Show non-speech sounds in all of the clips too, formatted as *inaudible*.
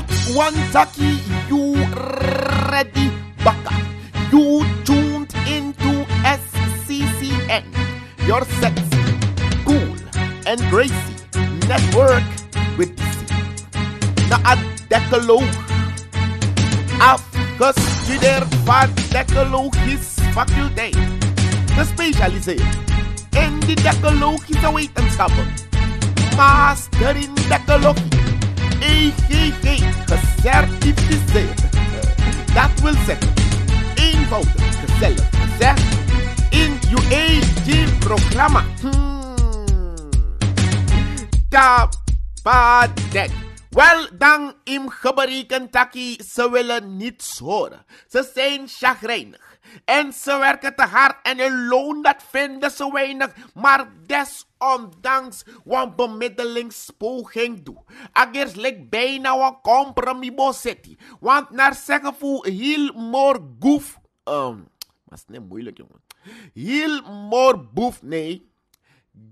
get one turkey, you ready baka. You tuned into SCCN. Your are sexy, cool, and crazy. Network with DC. Na a decalo. Afkes jider va decalo his faculty. The specialist in the decalo his await and stop. Mastering decalogy. EGD gecertificeerd. Dat wil zeggen, één voter gezellig gezegd in uw eigen programma. Hmm. Tapadek. Wel, dan im taki, ze willen niets horen. Ze zijn chagrijnig. En ze werken te hard en hun loon dat vinden ze weinig. Maar desondanks want bemiddelingspoging doe. Agers lijkt bijna wat compromis city. Want naar zeggen voel heel more goof. Um, ehm, dat is niet moeilijk jongen. Heel more boef, nee.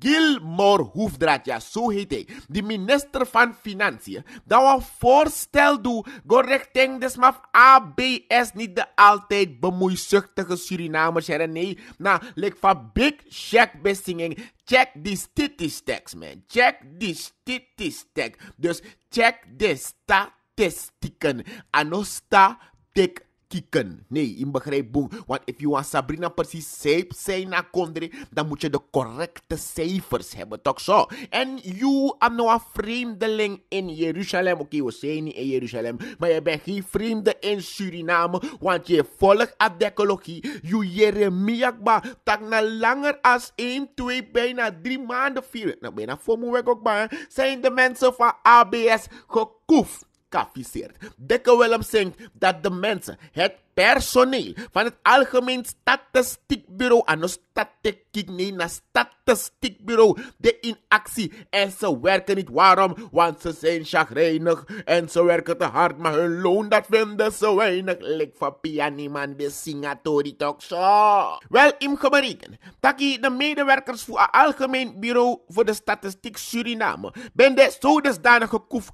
Gilmore Hoefdraad, ja, zo heet hij, de minister van Financiën, dat we een voorstel doen, go richting de smaf ABS, niet de altijd bemoeizuchtige Surinamers, hè, nee, nou, like van big check bestingen, check die statistics, man, check die statistics, dus check de statistieken, anosta, tik, kieken. Nee, in begrijp boem. Want if you want Sabrina precies safe zijn naar kondre, dan moet je de correcte cijfers hebben, toch zo? En you are no vreemdeling in Jeruzalem. Oké, okay, we zijn niet in Jeruzalem, maar je bent geen vreemde in Suriname, want je volgt aan decologie. You Jeremiakba, tak na langer als 1, 2, bijna 3 maanden, 4. Nou, bijna voor me ook, maar zijn de mensen van ABS gekoefd. geaffixeerd. Dikke Willem zingt dat de mensen het personeel van het Algemeen Statistiekbureau. de ah, nou, statistiek, nee, na nou, Statistiekbureau. De in actie. En ze werken niet. Waarom? Want ze zijn chagrijnig. En ze werken te hard, maar hun loon dat vinden ze weinig. Lek van pianiman de singatori talkshow. Wel, im gebreken. Taki de medewerkers voor het Algemeen Bureau voor de Statistiek Suriname. Ben de zo desdanig gekoef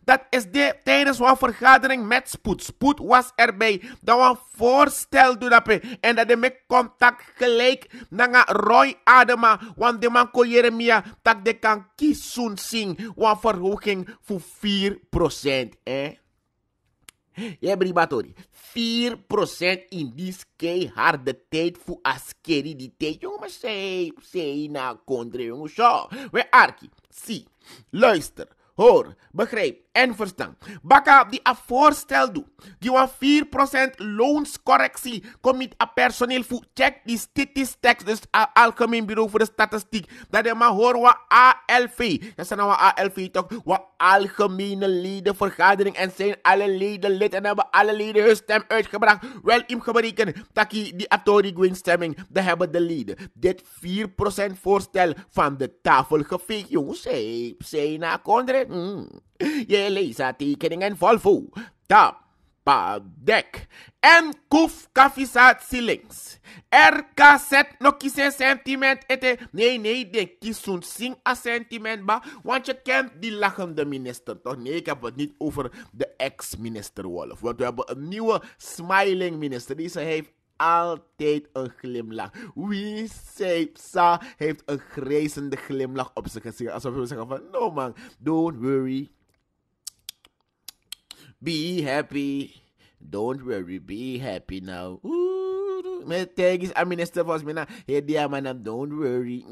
Dat is de tijdens wat vergadering met spoed. Spoed was erbij dat we een voorstel doen op en dat de met contact gelijk naar Roy Adema, want de man kon Jeremia dat de kan kiezen zien, want verhoging voor 4%. Eh? Jij bribatori. 4% in die kei harde tijd voor askeri die tijd. Jongen, zei, zei na kondre, jongen, zo. We arki, zie, luister, hoor, begrijp en verstand. Baka die afvoorstel voorstel doet, die wan 4% loonscorrectie niet a personeel voor. Check die statistics, dus het Algemeen Bureau voor de Statistiek. Dat je maar hoort wat ALV, dat zijn nou wat ALV toch, wat Algemene Ledenvergadering en zijn alle leden lid en hebben alle leden hun stem uitgebracht. Wel, in gebreken, taki die Atori Green stemming, dat hebben de leden. Dit 4% voorstel van de tafel geveegd, jongens. Hey, na kondre. Mm. Je tekeningen Volvo, Tapadek en Koef Kafisa Silings. RKZ nog eens een sentiment ete. Nee, nee, denk kisun sing a sentiment ba. Want je kent die lachende minister toch? Nee, ik heb het niet over de ex-minister Wolf. Want we hebben een nieuwe smiling minister. Die ze heeft altijd een glimlach. Wie Sepsa heeft een grijzende glimlach op zijn gezicht. Alsof we zeggen van, no man, don't worry. Be happy. Don't worry, be happy now. met tag is a minister for me now. Hey, dear don't worry.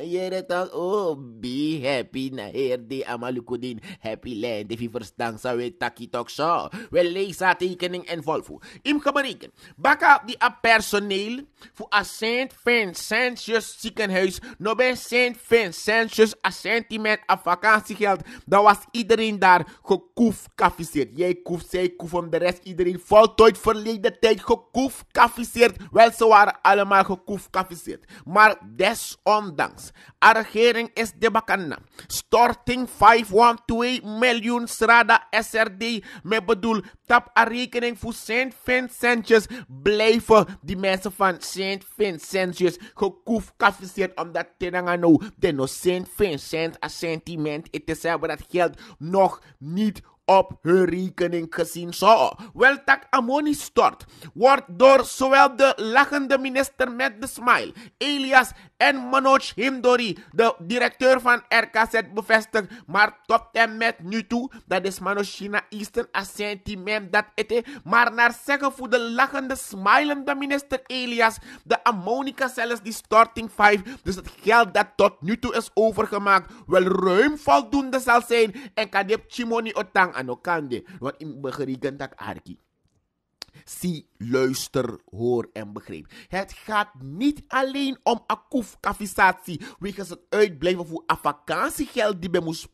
hear mm-hmm. Oh, be happy na heer the amalukudin. Happy land, if you verstaan zou we taki tok zo. We Lisa tekening en volvo. Im gebreken. Baka die a personeel voor a Saint Vincentius ziekenhuis. No bij Saint Vincentius a sentiment a vakantiegeld. Dan was iedereen daar gekoef kafiseerd. Jij koef, zij koef, om de rest iedereen voltooid verleden tijd gekoef kafiseerd wel ze waren allemaal gekoefkafficeerd. Maar desondanks, de regering is de bakana. Storting 512 miljoen strada SRD. Met bedoel, tap a rekening voor Saint Vincentjes blijven die mensen van St. Vincentius gekoefkafficeerd. Omdat Tenangano, de no St. Vincent, assentiment, sentiment, het is hebben dat geld nog niet op hun rekening gezien zo. Weltak Amoni stort wordt door zowel de lachende minister met de smile, Elias en Manoj Himdori, de directeur van RKZ, bevestigt. Maar tot en met nu toe, dat is Manoj China Eastern Assentiment dat het Maar naar zeggen voor de lachende, smilende minister Elias, de ammonica zelfs die storting 5, dus het geld dat tot nu toe is overgemaakt, wel ruim voldoende zal zijn en kan je chimoni otang aan elkaar. Wat in begerekend dat arki zie, luister, hoor en begrijp. Het gaat niet alleen om akkoefkavisatie wegens het uitblijven van vakantiegeld die bij moest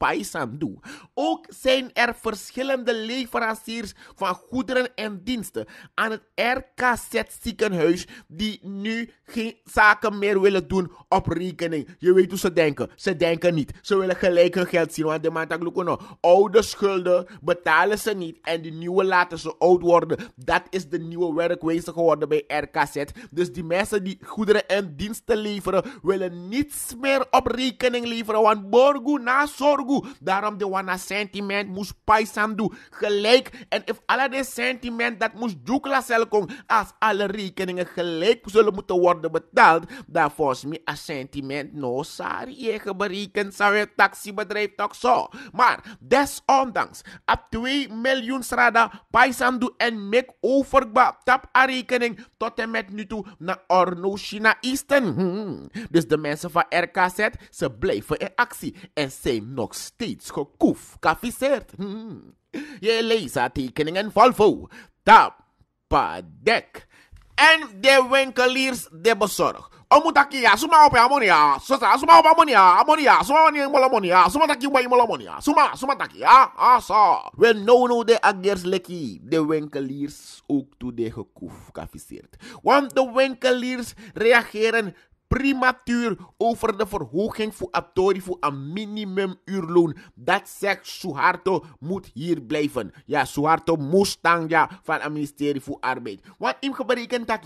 doen. Ook zijn er verschillende leveranciers van goederen en diensten aan het RKZ ziekenhuis die nu geen zaken meer willen doen op rekening. Je weet hoe ze denken. Ze denken niet. Ze willen gelijk hun geld zien, want de maandag nou. oude schulden betalen ze niet en de nieuwe laten ze oud worden. Dat is de nieuwe werkwijze geworden bij RKZ. Dus die mensen die goederen en diensten leveren, willen niets meer op rekening leveren. Want borgo na sorgu. Daarom de wana sentiment moest paisan doen. Gelijk. En if alle de sentiment dat moest jukla selkong. Als alle rekeningen gelijk zullen moeten worden betaald. Dan volgens mij een sentiment no sari. Je berekend zou het taxibedrijf toch zo. Maar desondanks, op 2 miljoen strada paisan doen en make tap a rekening tot en met nu toe naar Orno China Eastern. Hmm. Dus de mensen van RKZ, ze blijven in actie en zijn nog steeds gekoef, kafiseerd. Hmm. Je leest tekeningen Volvo. Tap padek en de winkeliers de bezorg. Omutaki ya suma op Ammonia, sosa suma op Ammonia, amonia, suma ni molamonia, suma taki wa molamonia, suma suma taki ja, ah We no no de agers leki de winkeliers ook toe de gekoef Want de winkeliers reageren prematuur over de verhoging voor Atori voor een uurloon. Dat zegt Suharto moet hier blijven. Ja, Suharto moest ja, van het ministerie voor Arbeid. Wat hem betekent dat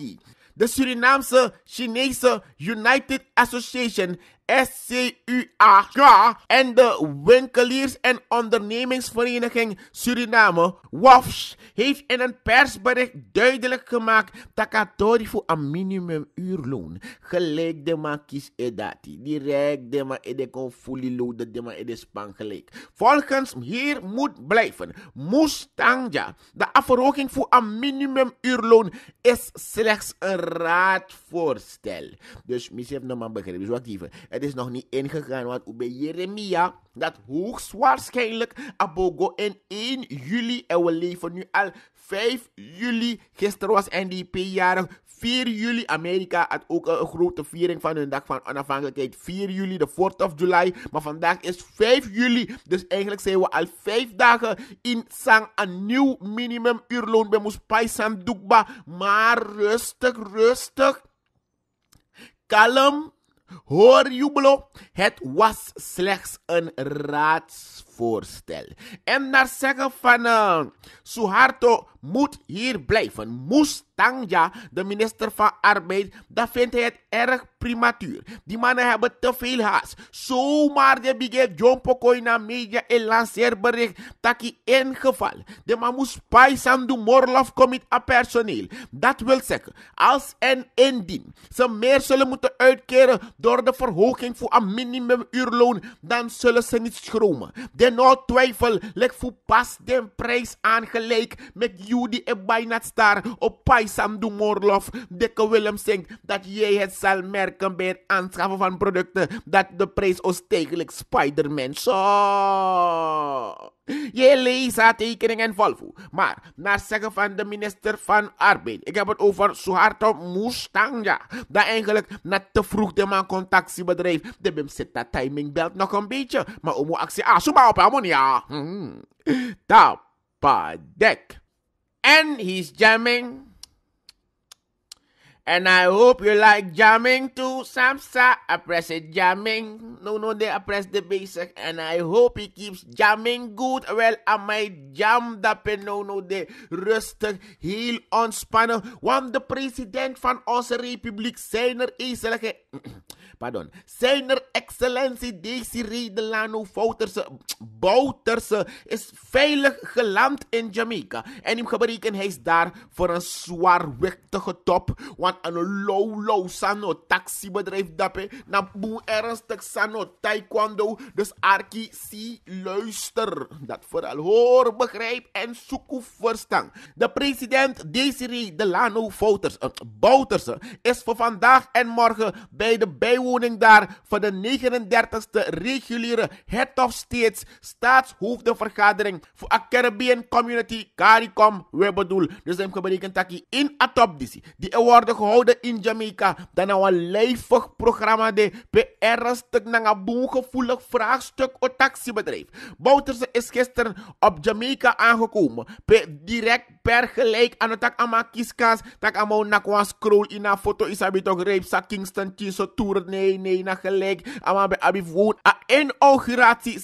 De Surinaamse Chinese United Association SCUAK en de Winkeliers- en Ondernemingsvereniging Suriname, WAFS, heeft in een persbericht duidelijk gemaakt dat Katori voor een minimumuurloon gelijk de ma edati. E direct de ma ede kon loden, de ma ede span gelijk. Volgens hier moet blijven, Moestanja, de afverhoging voor een minimumuurloon is slechts een raadvoorstel. Dus misschien nog maar begrepen, dus wat even. Het is nog niet ingegaan, want bij Jeremia dat hoogstwaarschijnlijk Abogo in 1 juli, en we leven nu al 5 juli, gisteren was NDP jarig, 4 juli, Amerika had ook een grote viering van hun dag van onafhankelijkheid, 4 juli, de 4th of July, maar vandaag is 5 juli, dus eigenlijk zijn we al 5 dagen in Sang, een nieuw minimumuurloon bij Moes Paisan Dukba, maar rustig, rustig, kalm, Hoor jubelo, het was slechts een raads voorstel. En naar zeggen van uh, Suharto moet hier blijven. Moestanga, de minister van Arbeid, dat vindt hij het erg prematuur. Die mannen hebben te veel haast. Zomaar de begint John Pokoy naar media en lanceer bericht dat hij geval. De man moet aan doen Morlof commit aan personeel. Dat wil zeggen, als en indien ze meer zullen moeten uitkeren door de verhoging voor een minimumuurloon, dan zullen ze niet schromen je no twijfel, lek fu pas den prijs aan met Judy een bijna star op Paisam du Morlof. Dikke Willem zingt dat jij het zal merken bij het aanschaffen van producten dat de prijs oorstekelijk Spider-Man. Zo. Je leest haar tekeningen Volvo. Maar naar zeggen van de minister van Arbeid. Ik heb het over Suharto mustangja. Dat eigenlijk net te vroeg de man contactiebedrijf. De BIM zit dat timing belt nog een beetje. Maar om actie ah, maar op ammonia. Hmm. Tapadek. And he's jamming. And I hope you like jamming to Samsa. I press it jamming. No, no, they I press the basic. And I hope it keeps jamming good. Well, I might jam that no, no, they rustig heel spanner. One, the president van Republic, republiek is like a. *clears throat* pardon. er excellentie Desiree Delano Bouterse, Bouterse is veilig geland in Jamaica. En hem gebreken, hij is daar voor een zwaarwichtige top. Want een low, low sano taxibedrijf dappe. Na boe ernstig sano taekwondo. Dus Arki, zie, luister. Dat vooral hoor, begrijp en zoek verstaan. De president Desiree Delano Bouters, Bouterse eh, is voor vandaag en morgen bij de bijwo koning daar voor de 39e reguliere Head of States staatshoofdenvergadering voor de Caribbean Community CARICOM we bedoel. Dus hem betekent dat in Atopdisi, die worden gehouden in Jamaica, dan nou een lijvig programma de ernstig naar een boemgevoelig vraagstuk op taxibedrijf. Bouterse is gisteren op Jamaica aangekomen. Pe direct per gelijk aan het tak aan kieskas, tak aan mijn nakwa scroll in een foto is hij toch reep sa Kingston Chiso toeren nee, nee, na gelijk. Amabe abi voet a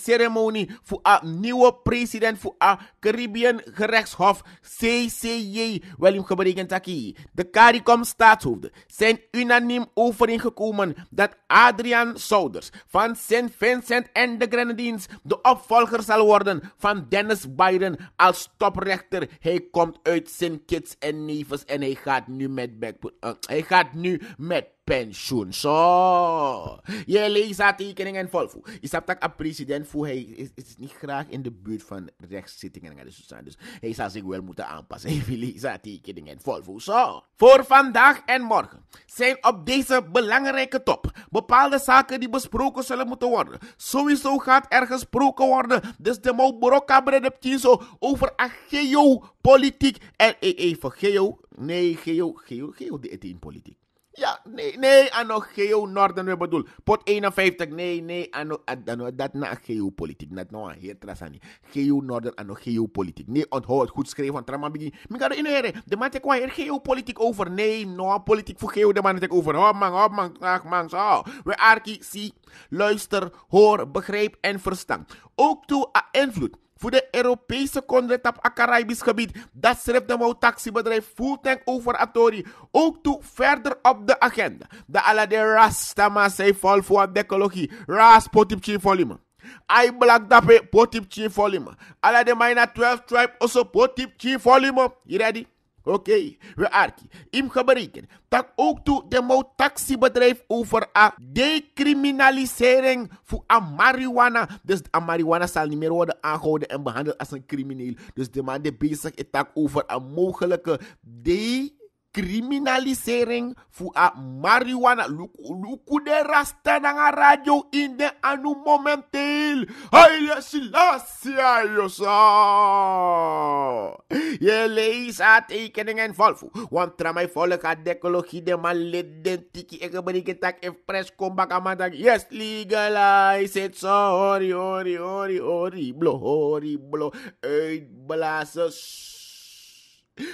ceremonie voor a nieuwe president voor a Caribbean gerechtshof CCJ. Wel hem geberekend taki. De CARICOM staatshoofden zijn unaniem overeengekomen dat Adrian Souders van St. Vincent en de Grenadines de opvolger zal worden van Dennis Biden als toprechter. Hij komt uit St. Kitts en Nevis en hij gaat nu met, back, eh, hij gaat nu met pensioen. Zo. Je leest haar en volvo. Je snapt dat een president voor hij is, is, niet graag in de buurt van rechtszittingen. Dus hij zal zich wel moeten aanpassen. Je leest haar en volvo. Zo. Voor vandaag en morgen zijn op deze belangrijke top bepaalde zaken die besproken zullen moeten worden. Sowieso gaat er gesproken worden. Dus de Mo Brokka zo over geopolitiek. En even geo. Nee, geo, geo, geo, de politiek. Ja, nee, nee, ano geo Norden, we bedoel. Pot 51, nee, nee, ano, ano dat na geopolitiek. Dat nou, heer Trasani. Geo Norden, ano geopolitiek. Nee, onthoud goed schreef van Tramabigi. Mika de inere, de man tekwa geopolitiek over. Nee, nou, politiek voor geo, de man tek over. Oh man, oh man, ach man, zo. We arki, zie, luister, hoor, begrijp en verstand. Ook toe aan invloed voor de Europese continent op het Caribisch gebied. Dat schrijft de Mouw taxibedrijf Fulltank over Atori ook toe verder op de agenda. De ras Rastama zijn vol voor de ecologie. Ras potipje volume. I black dape potipje volume. de Mina 12 tribe also potipje volume. You ready? Oké, we arki. Im gebreken. Tak ook toe de mo taxibedrijf over a decriminalisering voor a marijuana. Dus a marihuana zal niet meer worden aangehouden en behandeld als een crimineel. Dus de man die bezig is over een mogelijke de criminalisering fua marijuana luku, luku de rasta na radio de anu ya yo sa ye josa Je te kening en valvo wan tra ka de kolo ki de man lid den tiki e ke tak if e press komba bak yes legalize it so ori ori ori ori blo ori blo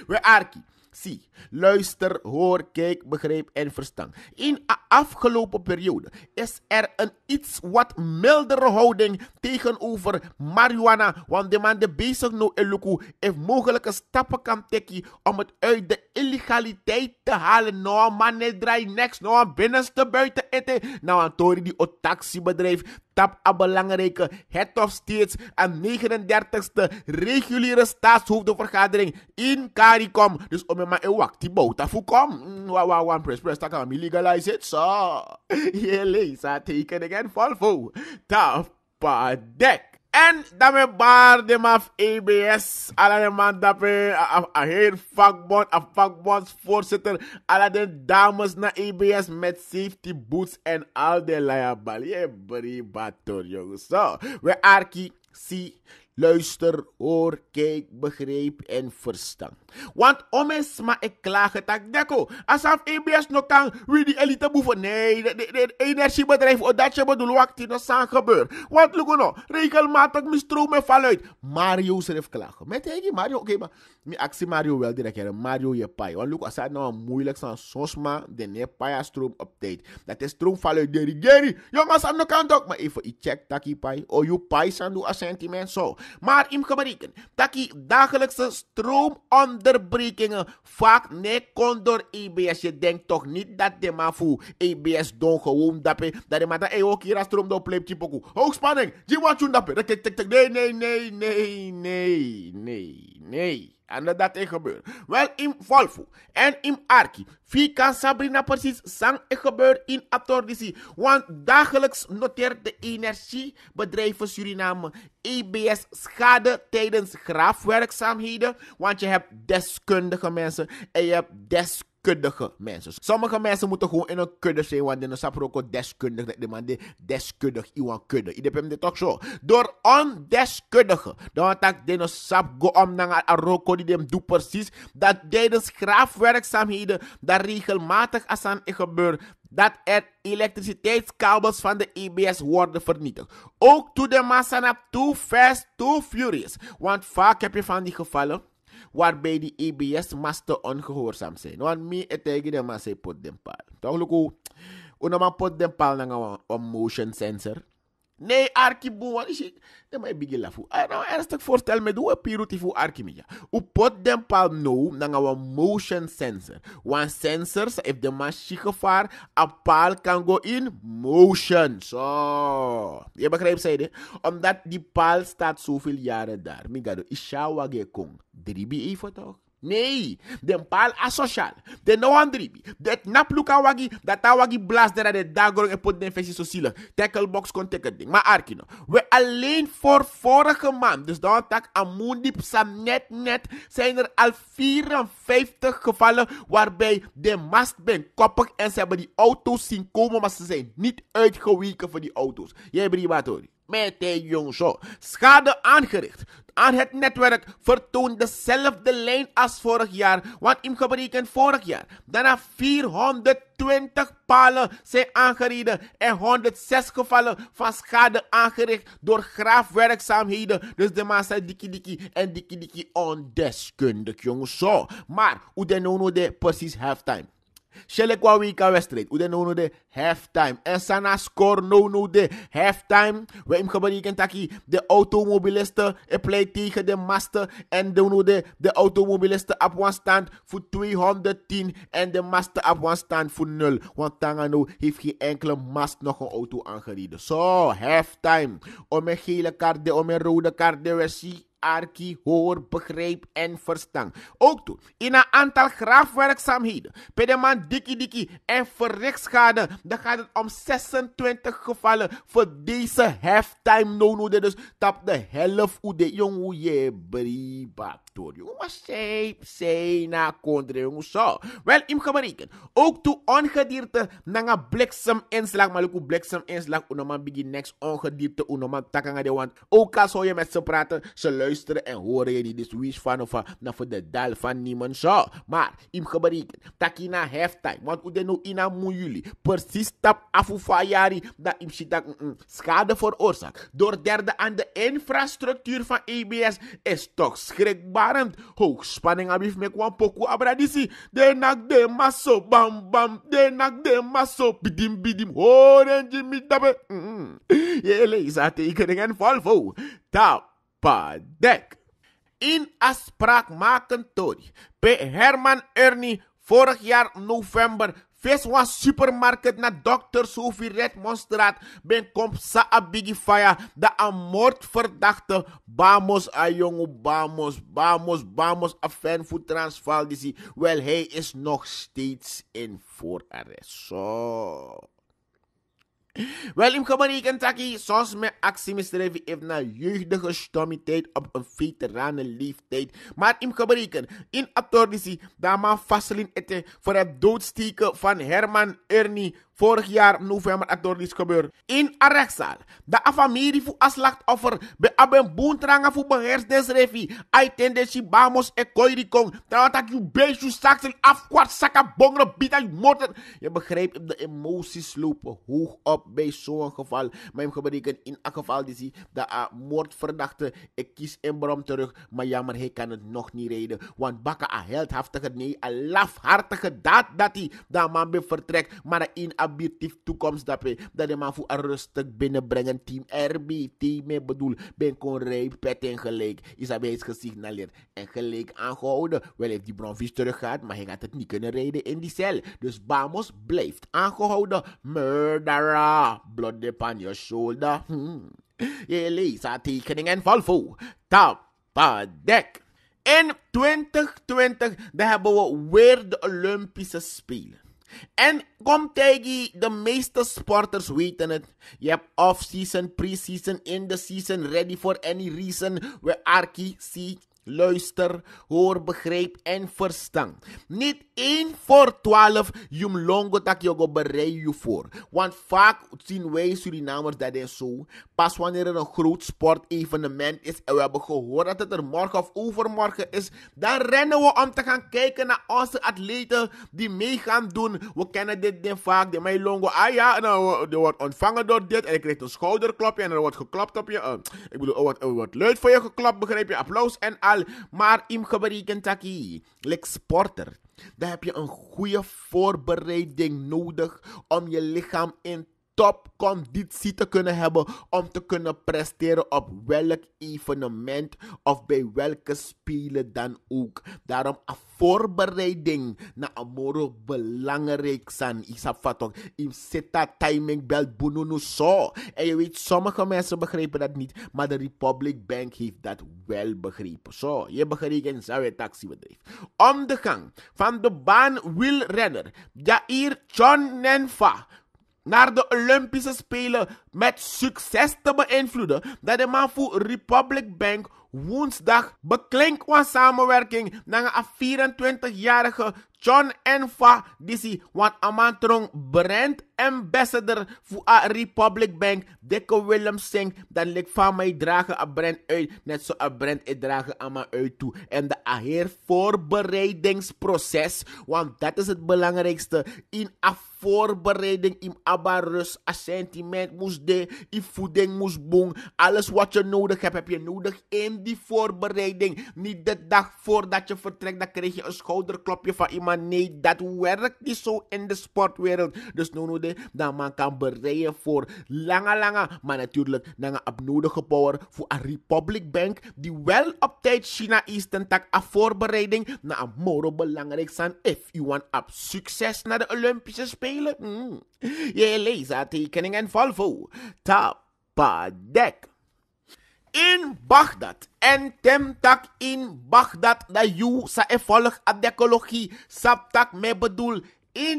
we arki zie, luister, hoor, kijk, begrijp en verstand. In de afgelopen periode is er een iets wat mildere houding tegenover marijuana, want de man de bezig no eluku heeft mogelijke stappen kan tekenen om het uit de illegaliteit te halen. No man, nee, draai niks. No binnenste buiten eten. Nou, Antori, die taxibedrijf. Tap a belangrijke head of states en 39ste reguliere staatshoofdenvergadering in CARICOM. Dus om mijn maar een die bouta voor kom. Wa wa wa, press press, kan me legalize it. So. Je leest tekenen en volvo. Tap a dek. En daarmee baarde maf EBS, allemaal daarbij, heel vakbond, a vakbondsvoorzitter, alle de dames naar EBS met safety boots en al de laia brie bribator, jongens. Zo, we arki, si, luister, hoor, kijk, begreep en verstaan. Want om eens maar ik klaag het deko. Alsof EBS nog kan, wie die elite boeven. Nee, de energiebedrijf, oh, dat je bedoelt wat die nog zaan gebeurt. Want look oh, nou, regelmatig mistromen uit. Mario schreef klagen. Met hij Mario, oké, okay, maar mijn actie Mario wel direct heren. Mario je paai. Want look, als dat nou moeilijk is, soms maar de nepai stroom op tijd. Dat is stroom vanuit de Gary. Jongens, aan de kant ook. Maar even, ik check dat paai. Oh, je paai, sandu, een sentiment, zo. So maar in gebreken. Taki dagelijkse stroomonderbrekingen vaak nee kon door EBS. Je denkt toch niet dat de mafu EBS don gewoon Dat de mata ook hier stroom door pleepje ook Hoogspanning, die wat je dappe. Nee, nee, nee, nee, nee, nee, nee. En dat dat is gebeurd. Wel in Volvo en in Arki. Wie kan Sabrina precies zang gebeurt in Atordici. Want dagelijks noteert de energiebedrijven Suriname EBS schade tijdens graafwerkzaamheden. Want je hebt deskundige mensen en je hebt deskundige kundige mensen. Sommige mensen moeten gewoon in een kudde zijn, want de zijn deskundig. man die deskundig, iemand kudde. Iedereen heeft dit ook zo. Door ondeskundige. Dan tak de sap go om naar Aroko die hem doet precies. Dat tijdens graafwerkzaamheden, dat regelmatig als aan gebeurt, dat er elektriciteitskabels van de EBS worden vernietigd. Ook to de massa too fast, too furious. Want vaak heb je van die gevallen waarbij die EBS-masten ongehoorzaam zijn. Want mij het tegen de massa pot den paal. Toch, Luko? Nou Unama pot den paal naar een motion sensor. Nee, arki boan is ik. De mij bigi lafu. Nou, ernstig voorstel me doe piruti fu arki mija. U pot den pal no nanga wa motion sensor. Want sensors if de machine gevaar a pal kan go in motion. Zo. So. Je begrijpt zeide, Omdat die paal staat zoveel jaren daar. Migado, isha wage kong. Dribi even toch? Nee, den Paal asocial. Den no andribi. dat nap luka wagi, dat a wagi blas de dagorong en pot den fesje so Tacklebox kon tekken ding. Maar arkino. We alleen voor vorige maand, dus dan tak amundi psam net net, zijn er al 54 gevallen waarbij de mast ben koppig en ze hebben die auto's zien komen, maar ze zijn niet uitgeweken voor die auto's. Jij bent de Schade aangericht aan het netwerk vertoont dezelfde lijn als vorig jaar, want in gebreken vorig jaar. Daarna 420 palen zijn aangereden en 106 gevallen van schade aangericht door graafwerkzaamheden. Dus de Maas zei Dikidiki en dikkie ondeskundig, jongens. Zo. Maar, hoe de nono de precies halftime shelekwa wika wedstrijd ude no no de halftime en sana score no no de halftime we im gebariken taki de automobilisten e play tegen de master en nou nou de no de automobilisten op one stand voor 210 en de master op one stand voor 0 want Tangano heeft geen enkele mast nog een auto aangereden zo so, halftime om een gele kaart de om een rode kaart de we arki, hoor, begrijp en verstand. Ook toe, in een aantal graafwerkzaamheden, pedeman dikki dikki en verrechtsschade, dan gaat het om 26 gevallen voor deze halftime no-no. Dus tap de helft hoe de jong hoe je briba door jongen Maar zij, zij na kondre jong zo. Wel, im gemereken. Ook toe ongedierte na bliksem inslag, maar ook bliksem inslag, unoman begin next ongedierte, takken takanga de want. Ook als hoor je met ze praten, ze luisteren en horen je niet. Dus wees van na voor de dal van niemand zo. Maar, im gebreken, takina halftime. Want u denu ina moe jullie. Precies tap afufayari dat im shitak mm, mm, schade veroorzaakt. Door derde aan de infrastructuur van EBS is toch schrikbarend. Hoogspanning abif me kwam poku abradisi. De nak de maso bam bam. De nak de maso bidim bidim. Horen jimmy dabbe. Mm, je leest haar tekeningen Volvo. Tap. Padek. In afspraak maken Tori. Bij Herman Ernie vorig jaar november was supermarket na dokter Sophie Redmonstraat ben komt sa big fire. da a verdachte Bamos a jongen. Bamos, Bamos, Bamos a fan voor Transvaal. Wel, hij is nog steeds in voorarrest. Zo. So. Wel, in gebreken takkie, zoals mijn actie misdrijven heeft na jeugdige stommiteit op een veteranenleeftijd. Maar in gebreken, in abtordisi, daar man vastelin voor het doodsteken van Herman Ernie vorig jaar november het door dit gebeurd. In Areksaal, de familie voor als slachtoffer, be aben boentranga voor beheers des revi, aitende si bamos e koirikong, terwijl dat je beestje straks een afkwart zakka bongere biedt je moorden. Je begrijpt, de emoties lopen hoog op bij zo'n geval. Maar gebreken in een geval die zie, de eh, moordverdachte, ik kies een brom terug, maar jammer, hij kan het nog niet reden, want bakken een heldhaftige, nee, een lafhartige daad dat hij, dat man vertrekt, maar in objectief toekomst dat dat de man voor een rustig binnenbrengen team RB team bedoel ben kon rijp pet en gelijk is is gesignaleerd en gelijk aangehouden wel heeft die bronvis teruggehaald maar hij gaat het niet kunnen rijden in die cel dus Bamos blijft aangehouden murderer blood upon your shoulder hmm. je leest haar en volvo vol tapadek in 2020 dan hebben we weer de Olympische Spelen en kom tegen, de meeste sporters weten het. Je hebt off-season, pre-season, in the season, ready for any reason. We key, see, luister, hoor, begrijp en verstand. Niet 1 voor 12, jum longo tak go berei je voor. Want vaak zien wij Surinamers dat is zo. Pas wanneer er een groot sportevenement is en we hebben gehoord dat het er morgen of overmorgen is, dan rennen we om te gaan kijken naar onze atleten die mee gaan doen. We kennen dit ding vaak, de mij longo, ah ja, en eh, wordt ontvangen door dit en je krijgt een schouderklopje en er wordt geklapt op je. Eh. ik bedoel, er wordt, er wordt luid voor je geklapt, begrijp je, applaus en maar im gebreken taki, like sporter. Daar heb je een goede voorbereiding nodig om je lichaam in Top topconditie te kunnen hebben om te kunnen presteren op welk evenement of bij welke spelen dan ook. Daarom een voorbereiding na moro belangrijk zijn. Ik snap wat ook. ik zit dat timing belt boenunu zo. En je weet, sommige mensen begrijpen dat niet, maar de Republic Bank heeft dat wel begrepen. Zo, je begrijpt in zou het taxibedrijf. Om de gang van de baan wielrenner Jair John Nenfa naar de Olympische Spelen met succes te beïnvloeden dat de Mafu Republic Bank woensdag beklinkt qua samenwerking naar een 24-jarige John Enfa disi want amantrong brand ambassador voor Republic Bank Dikke Willem Singh dan lik van mij dragen a brand uit net zo a brand dragen aan uit toe en de aheer voorbereidingsproces want dat is het belangrijkste in a voorbereiding in abarus rust a sentiment moest de in voeding moest boom alles wat je nodig hebt heb je nodig in die voorbereiding niet de dag voordat je vertrekt dan krijg je een schouderklopje van iemand maar nee, dat werkt niet zo in de sportwereld. Dus nu nu de, dan man kan bereiden voor lange, lange, maar natuurlijk een abnodige power voor een Republic Bank die wel op tijd China Eastern ten tak af voorbereiding naar een moro belangrijk zijn if you want up succes naar de Olympische Spelen. Hmm. Je leest tekeningen en Volvo. Tapadek in Baghdad. En temtak in Baghdad da you sa e volg ad ecologie. sabtak me bedoel in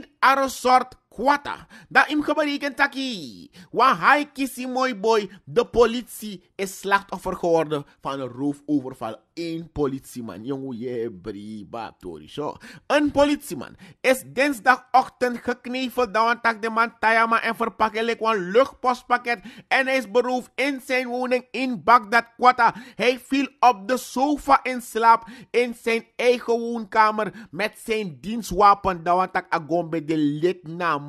soort kwata dat im geberiken taki. Wa kisi mooi boy, de politie is slachtoffer geworden van een roofoverval. Een politieman, jongen, je briba, tori zo. Een politieman is dinsdagochtend gekneveld een tak de man Tayama en verpakken like een luchtpostpakket en hij is beroofd in zijn woning in Bagdad kwata. Hij viel op de sofa in slaap in zijn eigen woonkamer met zijn dienstwapen dat tak agombe de lidnaam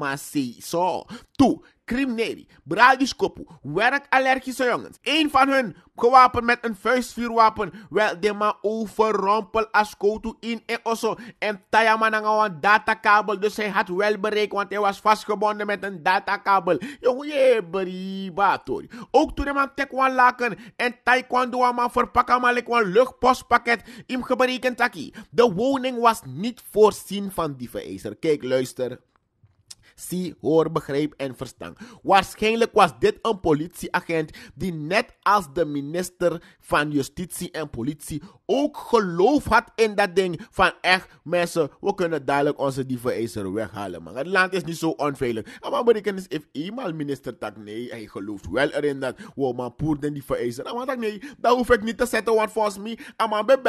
zo, Toe, criminelen, bradiskopu, werkallergische jongens. Eén van hun, gewapend met een vuistvuurwapen, wel de ma overrompel als kotu in en osso. En Tayamananga een datakabel, dus hij had wel bereikt, want hij was vastgebonden met een datakabel. Jongen, je tori. Ook toen man tekwan laken en taekwondo man verpakken, maar ik een luchtpostpakket, im geberekend taki. De woning was niet voorzien van die vereiser. Kijk, luister zie, hoor, begrijp en verstaan. Waarschijnlijk was dit een politieagent die net als de minister van Justitie en Politie ook geloof had in dat ding van echt mensen, we kunnen dadelijk onze dievenijzer weghalen. Man. Het land is niet zo onveilig. En wat betekent is, if iemand minister tak nee, hij gelooft wel erin dat we man poer den Maar En wat nee, dat hoef ik niet te zetten, want volgens mij, en man ben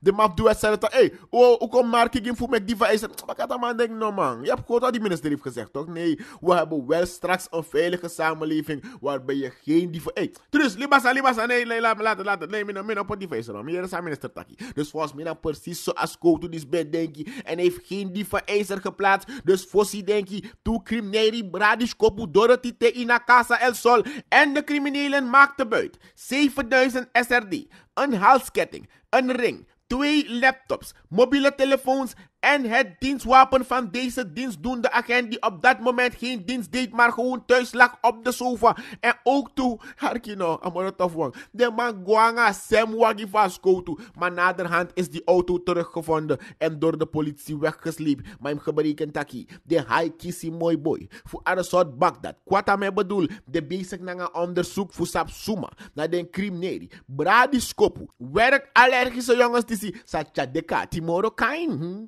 De map doet het zetten, hé, hey, oh, hoe kom maar ik in voor met dievenijzer? Wat gaat dat man denken, no man? Je hebt gehoord dat die minister heeft gezegd, toch? Nee, we hebben wel straks een veilige samenleving waarbij je geen dieven. Hey, dus, libasa, libasa, nee, nee, laat, laat, laat, nee, mina, mina, op die face meneer de minister Taki. Dus volgens mij dan precies zoals Koto die bed, denk En heeft geen dieven ijzer geplaatst. Dus Fossi, Denki je, toe crimineri, bradisch, kopu, dorothy, in a casa, el sol. En de criminelen maakten buit. 7000 SRD, een halsketting, een ring, twee laptops, mobiele telefoons en het dienstwapen van deze dienstdoende agent die op dat moment geen dienst deed, maar gewoon thuis lag op de sofa. En ook toe, Harkino, Amorotofwang, de man Guanga Semwagi Vasco Maar naderhand is die auto teruggevonden en door de politie weggesleept. Maar hem gebreken taki, de high mooi boy. Voor alle soort Bagdad. Kwata me bedoel, de basic nanga onderzoek voor Sapsuma, naar de crimineel. Bradiskopu, werk allergische jongens die zie, Sa Deka, Timoro hm?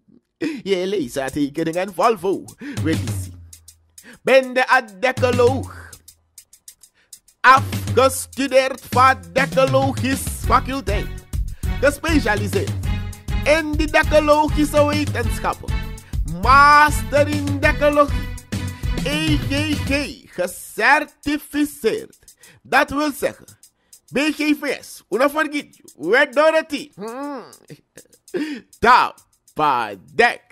Je leest haar en Volvo. Release. Bende dekoloog. Afgestudeerd dekologisch faculteit. Gespecialiseerd in de dekologische wetenschappen. Master in dekologie. EGG gecertificeerd. Dat wil zeggen, BGVS, una forget you, we're Dorothy. Hmm. by that